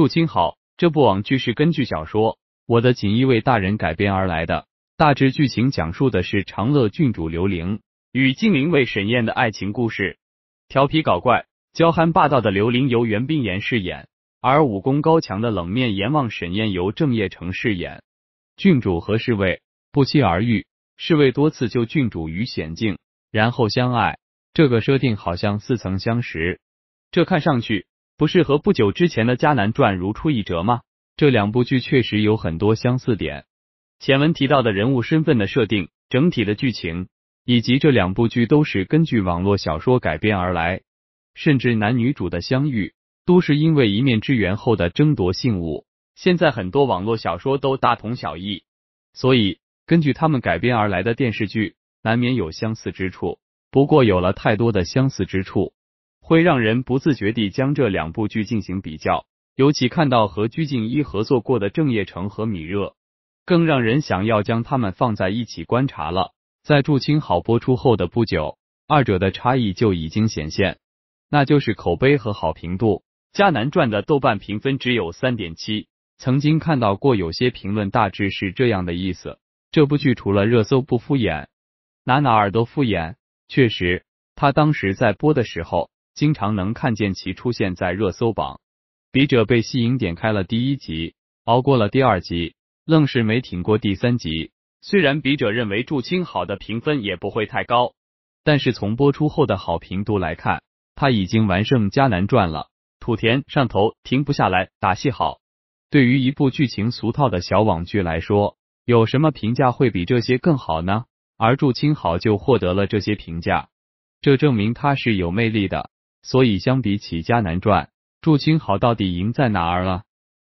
杜亲好，这部网剧是根据小说《我的锦衣卫大人》改编而来的，大致剧情讲述的是长乐郡主刘玲与锦衣卫沈燕的爱情故事。调皮搞怪、娇憨霸道的刘玲由袁冰妍饰演，而武功高强的冷面阎王沈燕由郑业成饰演。郡主和侍卫不期而遇，侍卫多次救郡主于险境，然后相爱。这个设定好像似曾相识，这看上去。不是和不久之前的《迦南传》如出一辙吗？这两部剧确实有很多相似点。前文提到的人物身份的设定、整体的剧情，以及这两部剧都是根据网络小说改编而来，甚至男女主的相遇都是因为一面之缘后的争夺信物。现在很多网络小说都大同小异，所以根据他们改编而来的电视剧难免有相似之处。不过有了太多的相似之处。会让人不自觉地将这两部剧进行比较，尤其看到和鞠婧祎合作过的郑业成和米热，更让人想要将他们放在一起观察了。在祝青好播出后的不久，二者的差异就已经显现，那就是口碑和好评度。《迦南传》的豆瓣评分只有三点七，曾经看到过有些评论，大致是这样的意思：这部剧除了热搜不敷衍，哪哪儿都敷衍。确实，他当时在播的时候。经常能看见其出现在热搜榜，笔者被吸引点开了第一集，熬过了第二集，愣是没挺过第三集。虽然笔者认为祝清好的评分也不会太高，但是从播出后的好评度来看，他已经完胜《迦南传》了。土田上头停不下来，打戏好。对于一部剧情俗套的小网剧来说，有什么评价会比这些更好呢？而祝清好就获得了这些评价，这证明他是有魅力的。所以，相比起《嘉男传》，《祝卿豪》到底赢在哪儿了？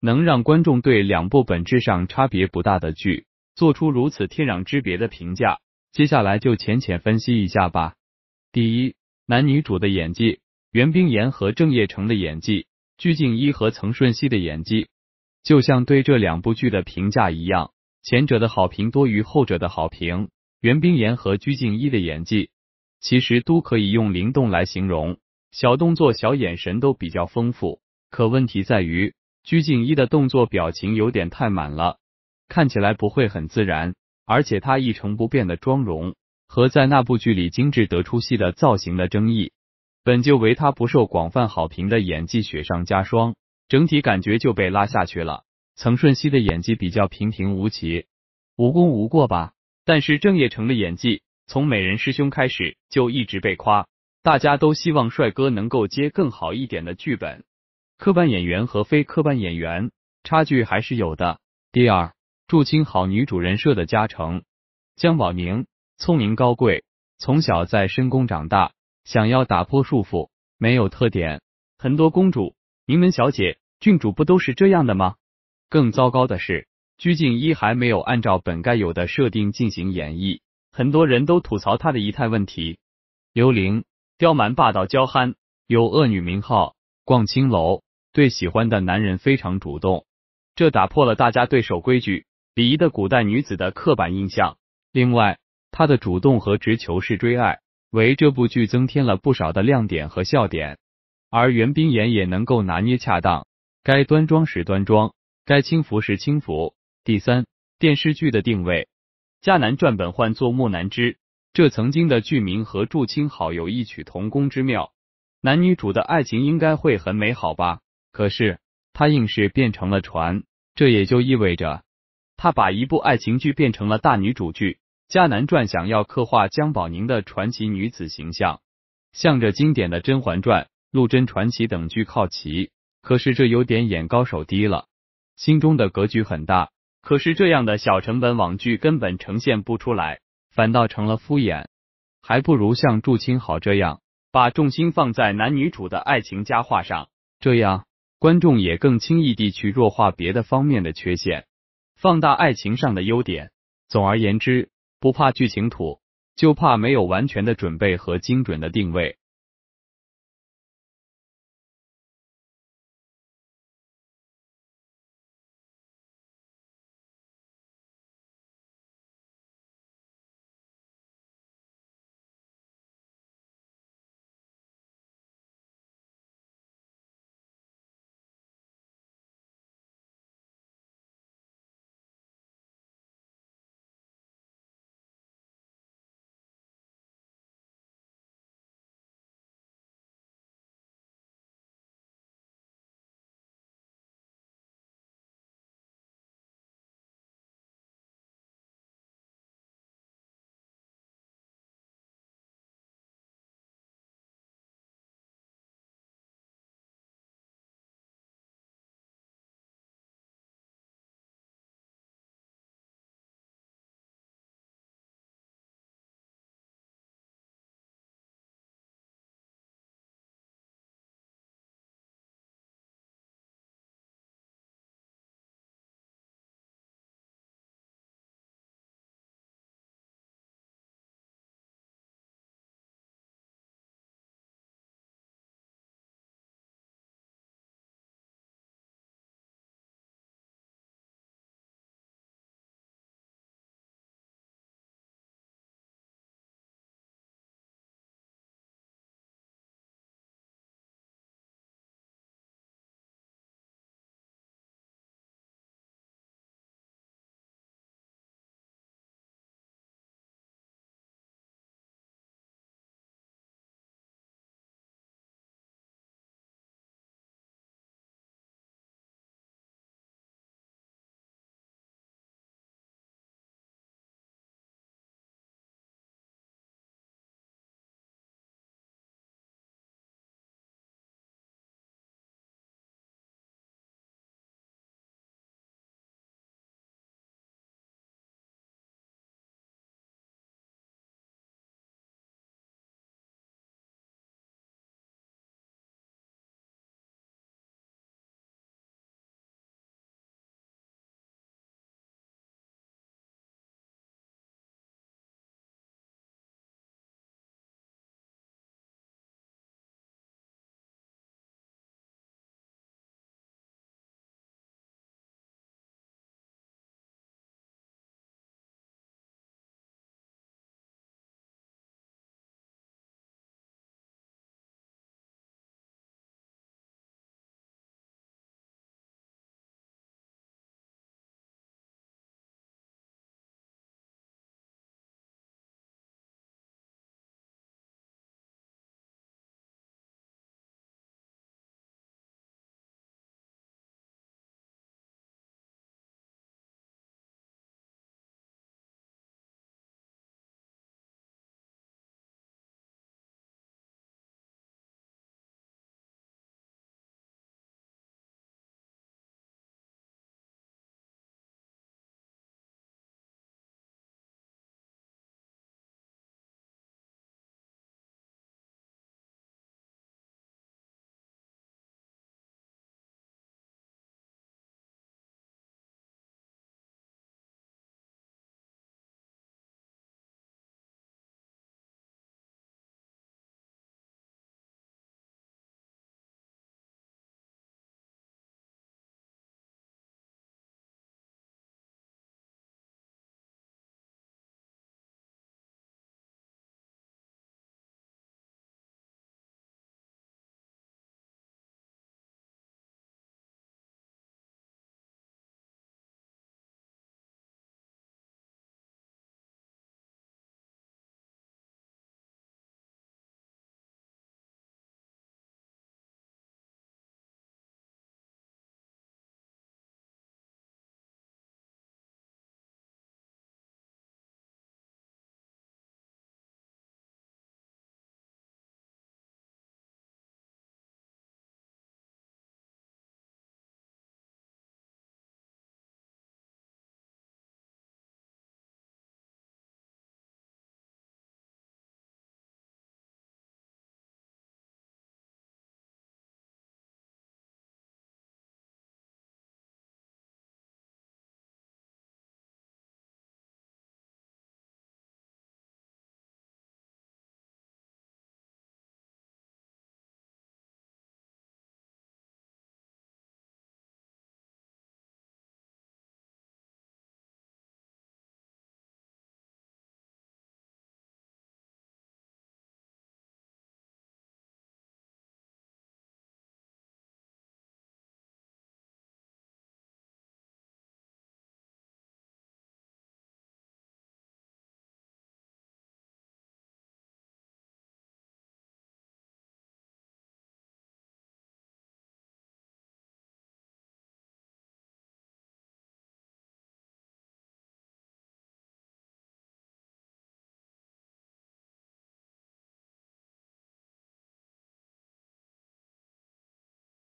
能让观众对两部本质上差别不大的剧做出如此天壤之别的评价？接下来就浅浅分析一下吧。第一，男女主的演技，袁冰妍和郑业成的演技，鞠婧祎和曾舜晞的演技，就像对这两部剧的评价一样，前者的好评多于后者的好评。袁冰妍和鞠婧祎的演技，其实都可以用灵动来形容。小动作、小眼神都比较丰富，可问题在于鞠婧祎的动作表情有点太满了，看起来不会很自然。而且她一成不变的妆容和在那部剧里精致得出戏的造型的争议，本就为她不受广泛好评的演技雪上加霜，整体感觉就被拉下去了。曾舜晞的演技比较平平无奇，无功无过吧。但是郑业成的演技从《美人师兄》开始就一直被夸。大家都希望帅哥能够接更好一点的剧本，科班演员和非科班演员差距还是有的。第二，祝清好女主人设的加成，姜宝宁聪明高贵，从小在深宫长大，想要打破束缚没有特点，很多公主、名门小姐、郡主不都是这样的吗？更糟糕的是，鞠婧祎还没有按照本该有的设定进行演绎，很多人都吐槽她的仪态问题。刘玲。刁蛮霸道、娇憨，有恶女名号，逛青楼，对喜欢的男人非常主动，这打破了大家对守规矩、礼仪的古代女子的刻板印象。另外，她的主动和直球式追爱，为这部剧增添了不少的亮点和笑点。而袁冰妍也能够拿捏恰当，该端庄时端庄，该轻浮时轻浮。第三，电视剧的定位，《迦南传》本换作《木南枝》。这曾经的剧名和《祝卿好》有异曲同工之妙，男女主的爱情应该会很美好吧？可是他硬是变成了船，这也就意味着他把一部爱情剧变成了大女主剧《迦南传》，想要刻画姜宝宁的传奇女子形象，向着经典的《甄嬛传》《陆贞传奇》等剧靠齐。可是这有点眼高手低了，心中的格局很大，可是这样的小成本网剧根本呈现不出来。反倒成了敷衍，还不如像祝清好这样，把重心放在男女主的爱情佳话上，这样观众也更轻易地去弱化别的方面的缺陷，放大爱情上的优点。总而言之，不怕剧情土，就怕没有完全的准备和精准的定位。